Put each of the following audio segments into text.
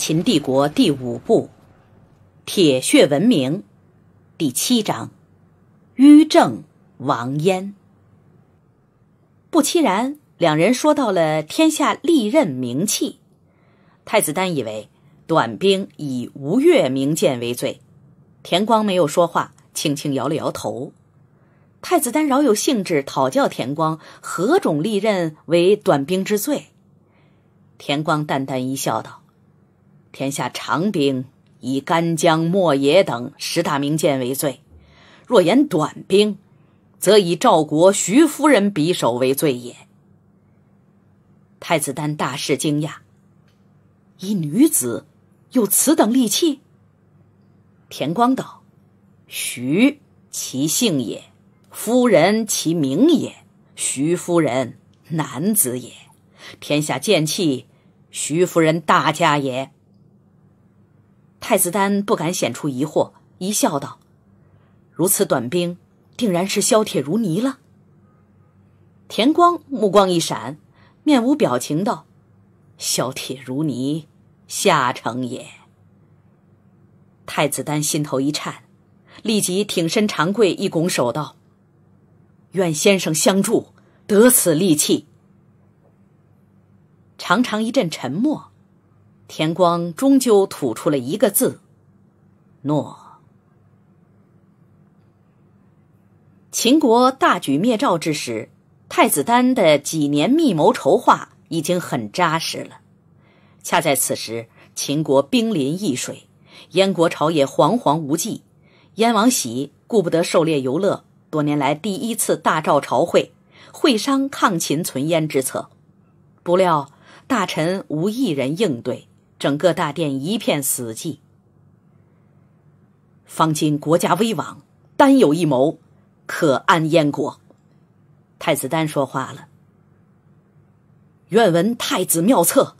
《秦帝国》第五部，《铁血文明》第七章，《于正王焉。不期然，两人说到了天下利刃名器。太子丹以为短兵以吴越名剑为最。田光没有说话，轻轻摇了摇头。太子丹饶有兴致讨教田光，何种利刃为短兵之最？田光淡淡一笑道。天下长兵以干将、莫邪等十大名剑为最，若言短兵，则以赵国徐夫人匕首为最也。太子丹大是惊讶，一女子有此等利器。田光道：“徐其姓也，夫人其名也。徐夫人男子也，天下剑气，徐夫人大家也。”太子丹不敢显出疑惑，一笑道：“如此短兵，定然是削铁如泥了。”田光目光一闪，面无表情道：“削铁如泥，下乘也。”太子丹心头一颤，立即挺身长跪，一拱手道：“愿先生相助，得此利器。”长长一阵沉默。田光终究吐出了一个字：“诺。”秦国大举灭赵之时，太子丹的几年密谋筹划已经很扎实了。恰在此时，秦国兵临易水，燕国朝野惶惶无计。燕王喜顾不得狩猎游乐，多年来第一次大召朝会，会商抗秦存燕之策。不料大臣无一人应对。整个大殿一片死寂。方今国家危亡，单有一谋，可安燕国。太子丹说话了：“愿闻太子妙策。”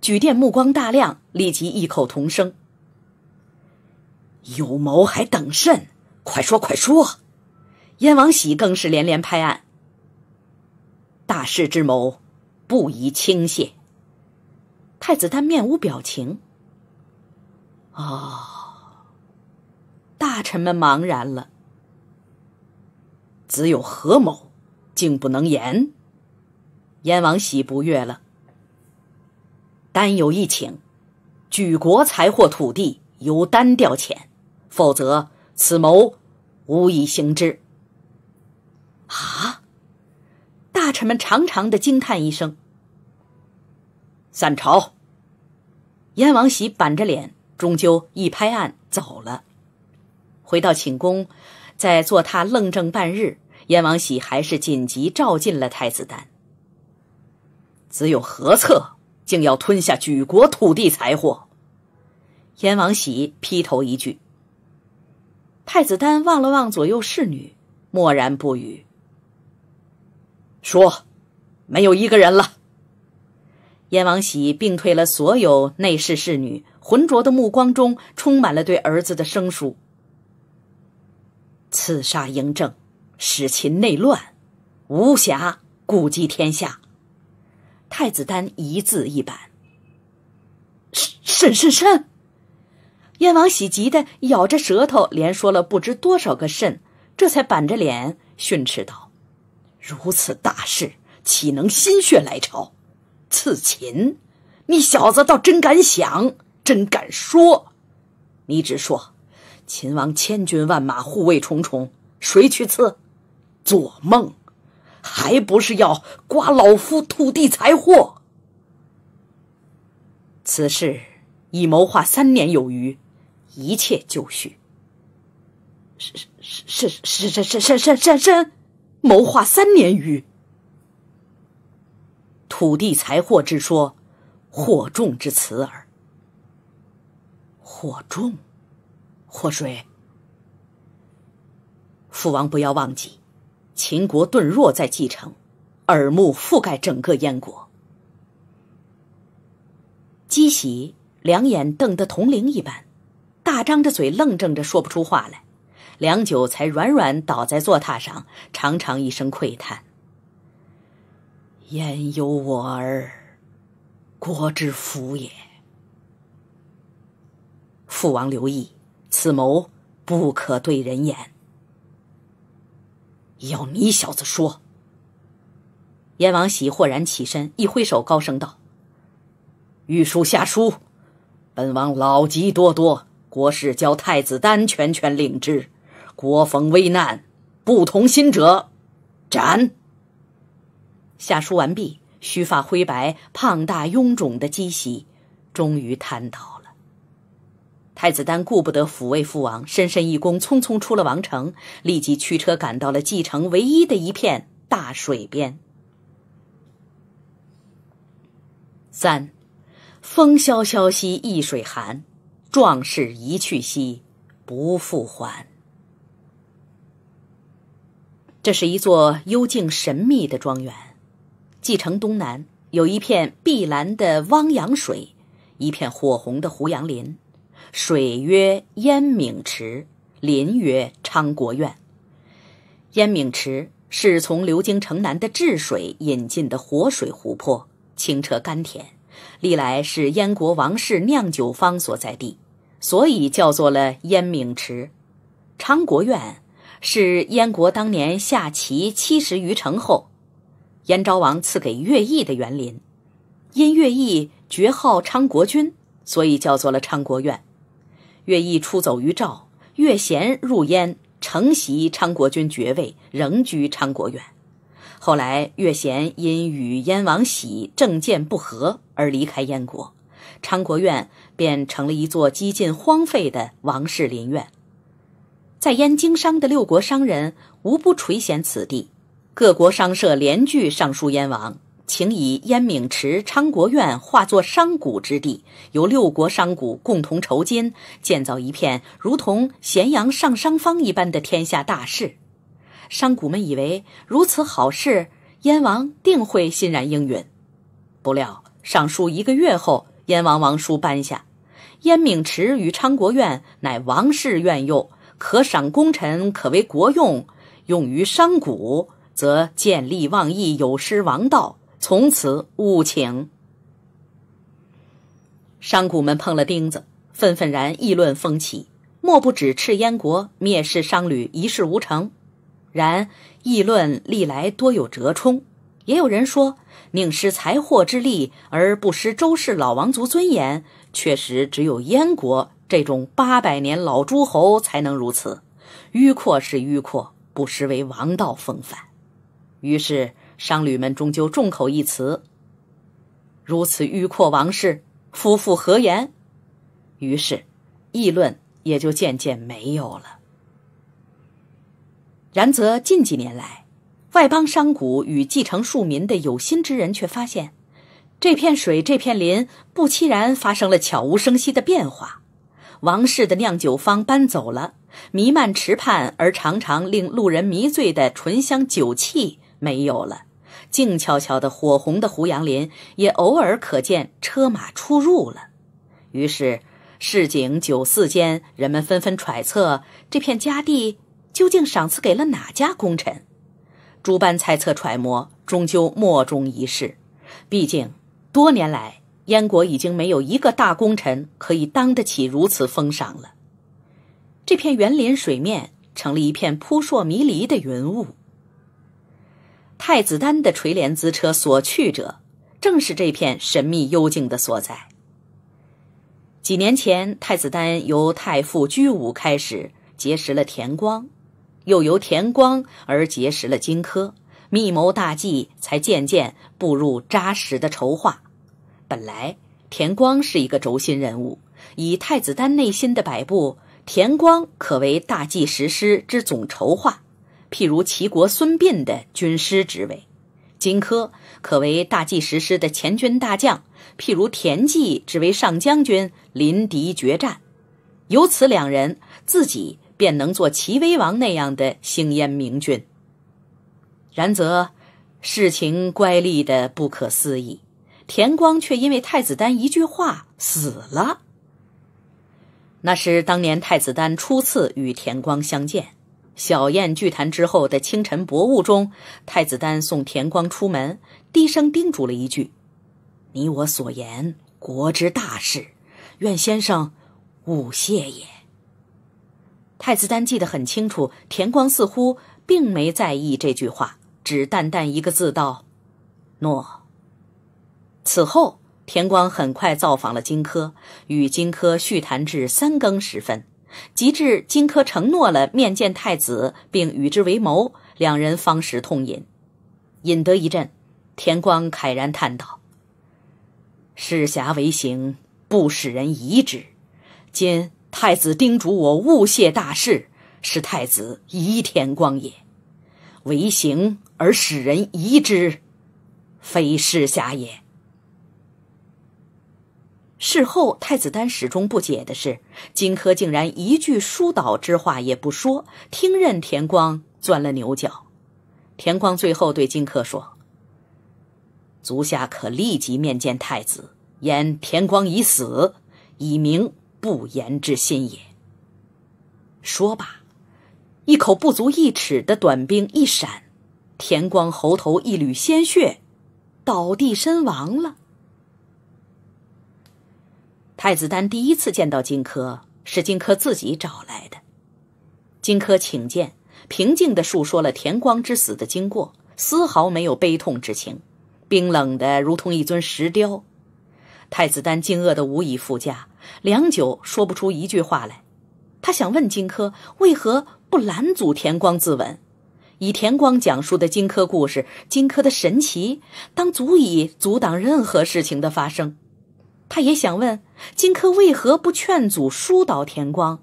举殿目光大亮，立即异口同声：“有谋还等甚？快说快说！”燕王喜更是连连拍案：“大事之谋，不宜轻泄。”太子丹面无表情。哦，大臣们茫然了。子有何谋，竟不能言？燕王喜不悦了。丹有一请，举国财货土地由丹调遣，否则此谋无以行之。啊！大臣们长长的惊叹一声。散朝。燕王喜板着脸，终究一拍案走了。回到寝宫，在坐榻愣怔半日，燕王喜还是紧急召进了太子丹。子有何策，竟要吞下举国土地财货？燕王喜劈头一句。太子丹望了望左右侍女，默然不语。说，没有一个人了。燕王喜并退了所有内侍侍女，浑浊的目光中充满了对儿子的生疏。刺杀嬴政，使秦内乱，无暇顾及天下。太子丹一字一板：“慎慎慎！”燕王喜急得咬着舌头，连说了不知多少个“慎”，这才板着脸训斥道：“如此大事，岂能心血来潮？”刺秦，你小子倒真敢想，真敢说。你只说，秦王千军万马，护卫重重，谁去刺？做梦！还不是要刮老夫土地财货？此事已谋划三年有余，一切就绪。是是是是是是是是是，谋划三年余。土地财货之说，惑众之词耳。惑众，祸水。父王不要忘记，秦国遁弱在继承，耳目覆盖整个燕国。姬喜两眼瞪得铜铃一般，大张着嘴，愣怔着说不出话来，良久才软软倒在坐榻上，长长一声喟叹。焉有我儿，国之福也。父王留意，此谋不可对人言。要你小子说！燕王喜豁然起身，一挥手，高声道：“御书下书，本王老疾多多，国事交太子丹全权领之。国逢危难，不同心者，斩。”下书完毕，须发灰白、胖大臃肿的姬喜，终于瘫倒了。太子丹顾不得抚慰父王，深深一躬，匆匆出了王城，立即驱车赶到了蓟城唯一的一片大水边。三，风萧萧兮易水寒，壮士一去兮不复还。这是一座幽静神秘的庄园。继城东南有一片碧蓝的汪洋水，一片火红的胡杨林。水曰烟皿池，林曰昌国苑。烟皿池是从流经城南的治水引进的活水湖泊，清澈甘甜，历来是燕国王室酿酒坊所在地，所以叫做了烟皿池。昌国苑是燕国当年下齐七十余城后。燕昭王赐给乐毅的园林，因乐毅爵号昌国君，所以叫做了昌国苑。乐毅出走于赵，乐贤入燕，承袭昌国君爵位，仍居昌国苑。后来乐贤因与燕王喜政见不合而离开燕国，昌国苑便成了一座几近荒废的王室林苑。在燕经商的六国商人无不垂涎此地。各国商社联聚，上书燕王，请以燕敏池、昌国苑化作商贾之地，由六国商贾共同筹金建造一片如同咸阳上商坊一般的天下大势。商贾们以为如此好事，燕王定会欣然应允。不料上书一个月后，燕王王书颁下：燕敏池与昌国苑乃王室院用，可赏功臣，可为国用，用于商贾。则见利忘义，有失王道。从此勿请。商贾们碰了钉子，愤愤然议论风起，莫不指斥燕国蔑视商旅，一事无成。然议论历来多有折冲，也有人说，宁失财货之力，而不失周氏老王族尊严，确实只有燕国这种八百年老诸侯才能如此。迂阔是迂阔，不失为王道风范。于是，商旅们终究众口一词。如此迂阔，王氏夫妇何言？于是，议论也就渐渐没有了。然则近几年来，外邦商贾与继承庶民的有心之人，却发现这片水、这片林，不期然发生了悄无声息的变化。王氏的酿酒方搬走了，弥漫池畔而常常令路人迷醉的醇香酒气。没有了，静悄悄的火红的胡杨林也偶尔可见车马出入了。于是，市井酒肆间，人们纷纷揣测这片佳地究竟赏赐给了哪家功臣。诸般猜测揣摩，终究莫衷一是。毕竟，多年来燕国已经没有一个大功臣可以当得起如此封赏了。这片园林水面成了一片扑朔迷离的云雾。太子丹的垂帘之车所去者，正是这片神秘幽静的所在。几年前，太子丹由太傅居伍开始结识了田光，又由田光而结识了荆轲，密谋大计，才渐渐步入扎实的筹划。本来，田光是一个轴心人物，以太子丹内心的摆布，田光可为大计实施之总筹划。譬如齐国孙膑的军师职位，荆轲可为大计实施的前军大将；譬如田忌只为上将军临敌决战。由此两人自己便能做齐威王那样的兴焉明君。然则事情乖戾的不可思议，田光却因为太子丹一句话死了。那是当年太子丹初次与田光相见。小宴聚谈之后的清晨薄雾中，太子丹送田光出门，低声叮嘱了一句：“你我所言，国之大事，愿先生勿谢也。”太子丹记得很清楚，田光似乎并没在意这句话，只淡淡一个字道：“诺。”此后，田光很快造访了荆轲，与荆轲叙谈至三更时分。及至荆轲承诺了面见太子，并与之为谋，两人方始痛饮，饮得一阵，田光慨然叹道：“士侠为行，不使人疑之。今太子叮嘱我勿泄大事，是太子疑田光也。为行而使人疑之，非士侠也。”事后，太子丹始终不解的是，荆轲竟然一句疏导之话也不说，听任田光钻了牛角。田光最后对荆轲说：“足下可立即面见太子，言田光已死，以明不言之心也。”说罢，一口不足一尺的短兵一闪，田光喉头一缕鲜血，倒地身亡了。太子丹第一次见到荆轲，是荆轲自己找来的。荆轲请见，平静地述说了田光之死的经过，丝毫没有悲痛之情，冰冷的如同一尊石雕。太子丹惊愕的无以复加，良久说不出一句话来。他想问荆轲，为何不拦阻田光自刎？以田光讲述的荆轲故事，荆轲的神奇，当足以阻挡任何事情的发生。他也想问，荆轲为何不劝阻疏导田光？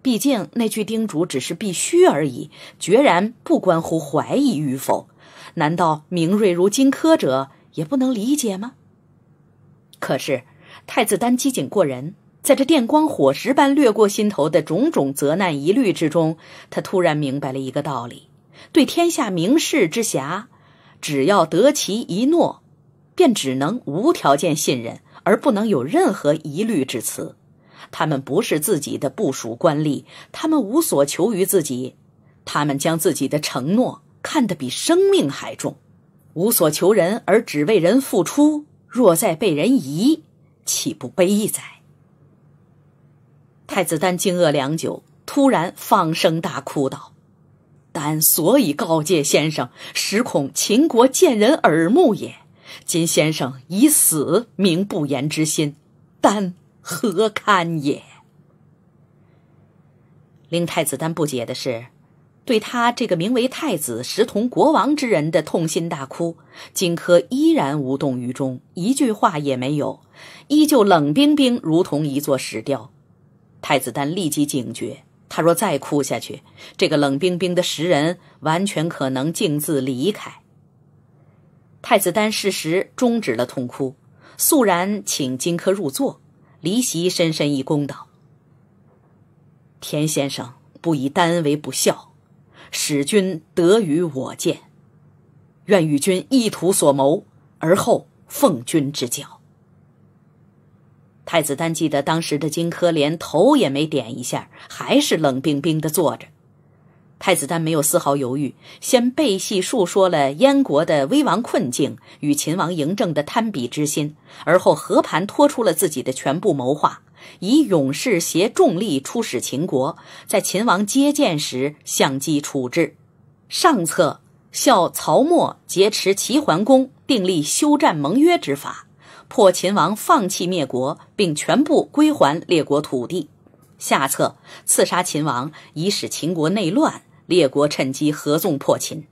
毕竟那句叮嘱只是必须而已，决然不关乎怀疑与否。难道明锐如荆轲者也不能理解吗？可是太子丹机警过人，在这电光火石般掠过心头的种种责难疑虑之中，他突然明白了一个道理：对天下名士之侠，只要得其一诺，便只能无条件信任。而不能有任何疑虑之词。他们不是自己的部署官吏，他们无所求于自己，他们将自己的承诺看得比生命还重。无所求人而只为人付出，若再被人疑，岂不悲哉？太子丹惊愕良久，突然放声大哭道：“丹所以告诫先生，实恐秦国见人耳目也。”金先生以死明不言之心，但何堪也？令太子丹不解的是，对他这个名为太子、实同国王之人的痛心大哭，荆轲依然无动于衷，一句话也没有，依旧冷冰冰，如同一座石雕。太子丹立即警觉，他若再哭下去，这个冷冰冰的石人完全可能径自离开。太子丹适时终止了痛哭，肃然请荆轲入座，离席深深一躬道：“田先生不以丹为不孝，使君得与我见，愿与君一图所谋，而后奉君之教。”太子丹记得当时的荆轲连头也没点一下，还是冷冰冰的坐着。太子丹没有丝毫犹豫，先背戏述说了燕国的危亡困境与秦王嬴政的贪鄙之心，而后和盘托出了自己的全部谋划：以勇士携重力出使秦国，在秦王接见时相机处置。上策效曹沫劫持齐桓公，订立休战盟约之法，迫秦王放弃灭国，并全部归还列国土地；下策刺杀秦王，以使秦国内乱。列国趁机合纵破秦。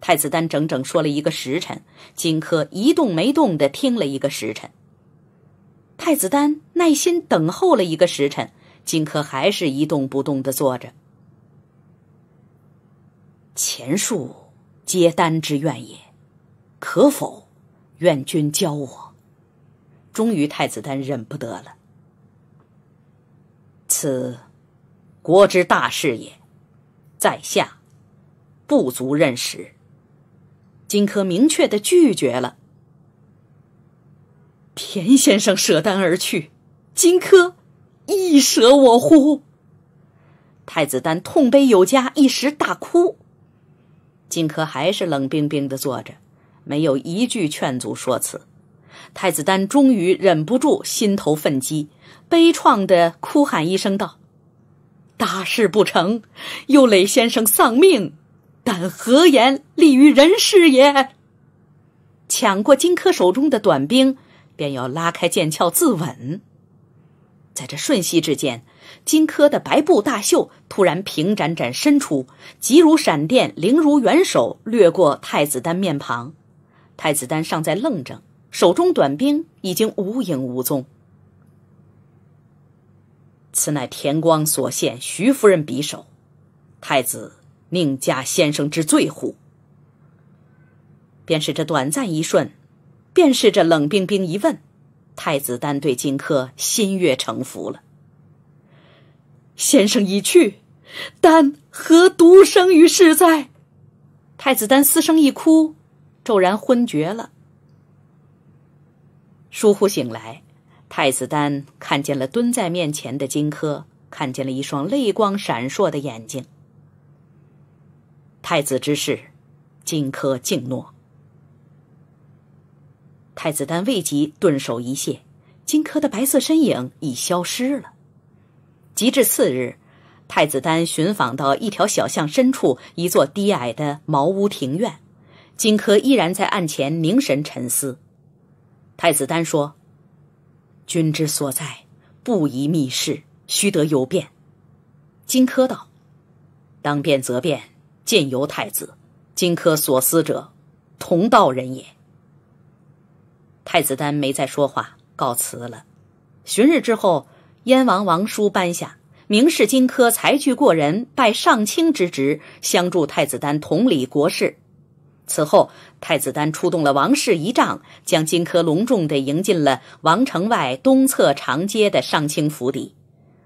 太子丹整整说了一个时辰，荆轲一动没动的听了一个时辰。太子丹耐心等候了一个时辰，荆轲还是一动不动的坐着。前述皆丹之愿也，可否？愿君教我。终于，太子丹忍不得了。此国之大事也。在下不足认识。荆轲明确的拒绝了。田先生舍丹而去，荆轲亦舍我乎？太子丹痛悲有加，一时大哭。荆轲还是冷冰冰的坐着，没有一句劝阻说辞。太子丹终于忍不住心头愤激，悲怆的哭喊一声道。大事不成，又累先生丧命，但何言利于人世也？抢过荆轲手中的短兵，便要拉开剑鞘自刎。在这瞬息之间，荆轲的白布大袖突然平展展伸出，急如闪电，灵如元手，掠过太子丹面庞。太子丹尚在愣着，手中短兵已经无影无踪。此乃田光所献，徐夫人匕首。太子宁家先生之罪乎？便是这短暂一瞬，便是这冷冰冰一问，太子丹对荆轲心悦诚服了。先生已去，丹何独生于世哉？太子丹嘶声一哭，骤然昏厥了。疏忽醒来。太子丹看见了蹲在面前的荆轲，看见了一双泪光闪烁的眼睛。太子之事，荆轲敬诺。太子丹未及顿手一谢，荆轲的白色身影已消失了。及至次日，太子丹寻访到一条小巷深处一座低矮的茅屋庭院，荆轲依然在案前凝神沉思。太子丹说。君之所在，不宜密室，须得有变。荆轲道：“当变则变，见由太子。”荆轲所思者，同道人也。太子丹没再说话，告辞了。旬日之后，燕王王叔颁下，明示荆轲才具过人，拜上卿之职，相助太子丹统理国事。此后，太子丹出动了王室仪仗，将荆轲隆重地迎进了王城外东侧长街的上清府邸。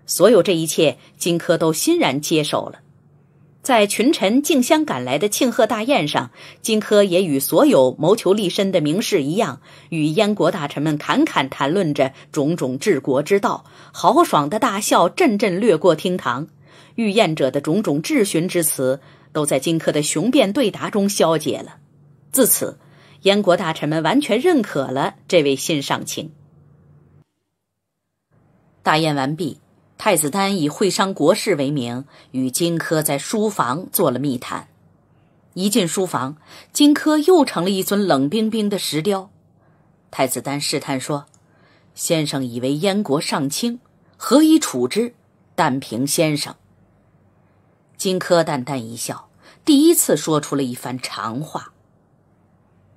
所有这一切，荆轲都欣然接受了。在群臣竞相赶来的庆贺大宴上，荆轲也与所有谋求立身的名士一样，与燕国大臣们侃侃谈论着种种治国之道，豪爽的大笑阵阵掠过厅堂。御宴者的种种质询之词。都在荆轲的雄辩对答中消解了。自此，燕国大臣们完全认可了这位新上卿。大宴完毕，太子丹以会商国事为名，与荆轲在书房做了密谈。一进书房，荆轲又成了一尊冷冰冰的石雕。太子丹试探说：“先生以为燕国上卿，何以处之？但凭先生。”荆轲淡淡一笑，第一次说出了一番长话。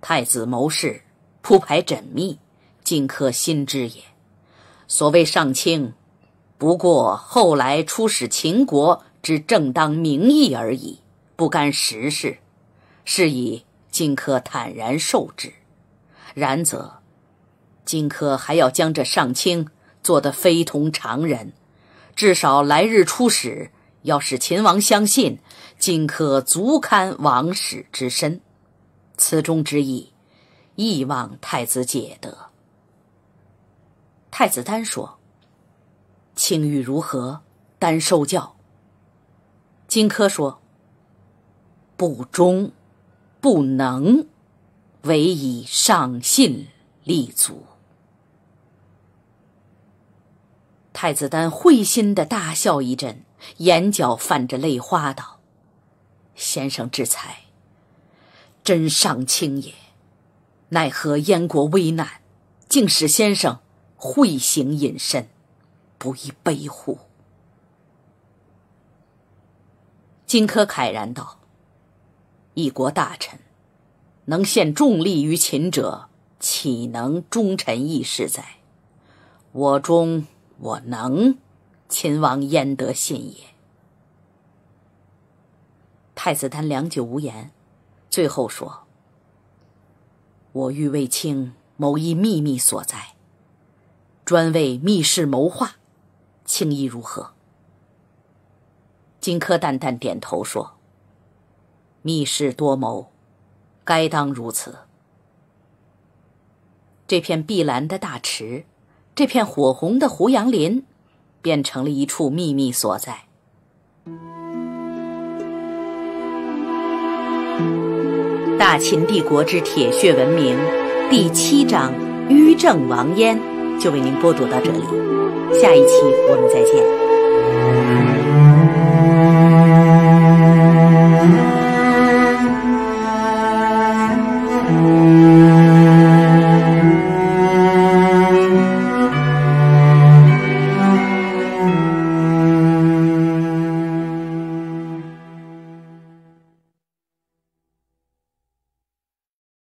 太子谋士铺排缜密，荆轲心知也。所谓上卿，不过后来出使秦国之正当名义而已，不干实事，是以荆轲坦然受之。然则，荆轲还要将这上卿做得非同常人，至少来日出使。要使秦王相信，荆轲足堪王使之身，此中之意，亦望太子解得。太子丹说：“清欲如何？丹受教。”荆轲说：“不忠，不能，唯以上信立足。”太子丹会心的大笑一阵。眼角泛着泪花道：“先生之才，真上卿也。奈何燕国危难，竟使先生会行隐身，不亦悲乎？”荆轲慨然道：“一国大臣，能献重利于秦者，岂能忠臣义士哉？我忠，我能。”秦王焉得信也？太子丹良久无言，最后说：“我欲为卿谋一秘密所在，专为密室谋划，卿意如何？”荆轲淡淡点头说：“密室多谋，该当如此。”这片碧蓝的大池，这片火红的胡杨林。变成了一处秘密所在。《大秦帝国之铁血文明》第七章《于正王焉》，就为您播读到这里，下一期我们再见。